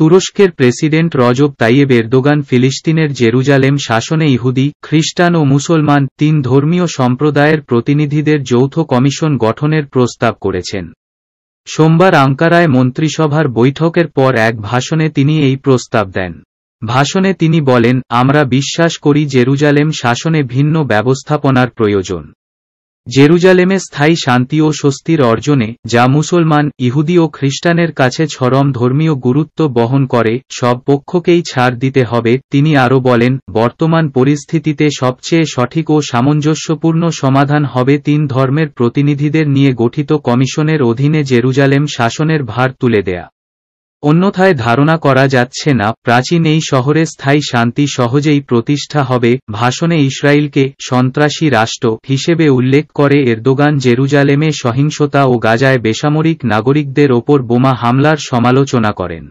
তুরস্কের president Recep Tayyip Erdogan ফিলিস্তিনের Jerusalem শাসনে ইহুদি খ্রিস্টান ও মুসলমান তিন ধর্মীয় সম্প্রদায়ের প্রতিনিধিদের যৌথ কমিশন গঠনের প্রস্তাব করেছেন সোমবার আঙ্কারায় মন্ত্রিসভার বৈঠকের পর এক ভাষণে তিনি এই প্রস্তাব দেন ভাষণে তিনি বলেন আমরা বিশ্বাস করি জেরুজালেম শাসনে ভিন্ন ব্যবস্থাপনার প্রয়োজন জেরুজালেমে স্থায়ী শান্তি ও স্বস্তির অর্জনে যা মুসলমান ইহুদি ও খ্রিস্টানের কাছে চরম ধর্মীয় গুরুত্ব বহন করে সব পক্ষকেই ছাড় দিতে হবে তিনি আরও বলেন বর্তমান পরিস্থিতিতে সবচেয়ে সঠিক ও সামঞ্জস্যপূর্ণ সমাধান হবে তিন ধর্মের প্রতিনিধিদের নিয়ে গঠিত কমিশনের অধীনে জেরুজালেম শাসনের ভার তুলে দেয়া অন্যথায় ধারণা করা যাচ্ছে না প্রাচীন এই শহরে স্থায়ী শান্তি সহজেই প্রতিষ্ঠা হবে ভাষণে ইসরায়েলকে সন্ত্রাসী রাষ্ট্র হিসেবে উল্লেখ করে এরদোগান জেরুজালেমে সহিংসতা ও গাজায় বেসামরিক নাগরিকদের ওপর বোমা হামলার সমালোচনা করেন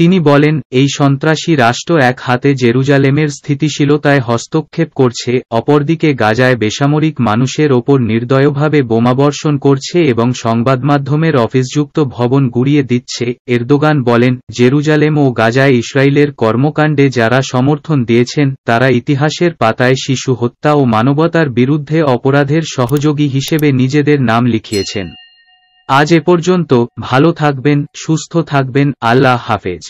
তিনি বলেন এই সন্ত্রাসী রাষ্ট্র এক হাতে জেরুজালেমের স্থিতিশীলতায় হস্তক্ষেপ করছে অপরদিকে গাজায় বেসামরিক মানুষের ওপর নির্দয়ভাবে বোমাবর্ষণ করছে এবং সংবাদমাধ্যমের অফিসযুক্ত ভবন গুড়িয়ে দিচ্ছে এরদোগান বলেন জেরুজালেম ও গাজায় ইসরায়েলের কর্মকাণ্ডে যারা সমর্থন দিয়েছেন তারা ইতিহাসের পাতায় শিশু হত্যা ও মানবতার বিরুদ্ধে অপরাধের সহযোগী হিসেবে নিজেদের নাম লিখিয়েছেন আজ এ পর্যন্ত ভালো থাকবেন সুস্থ থাকবেন আল্লাহ হাফেজ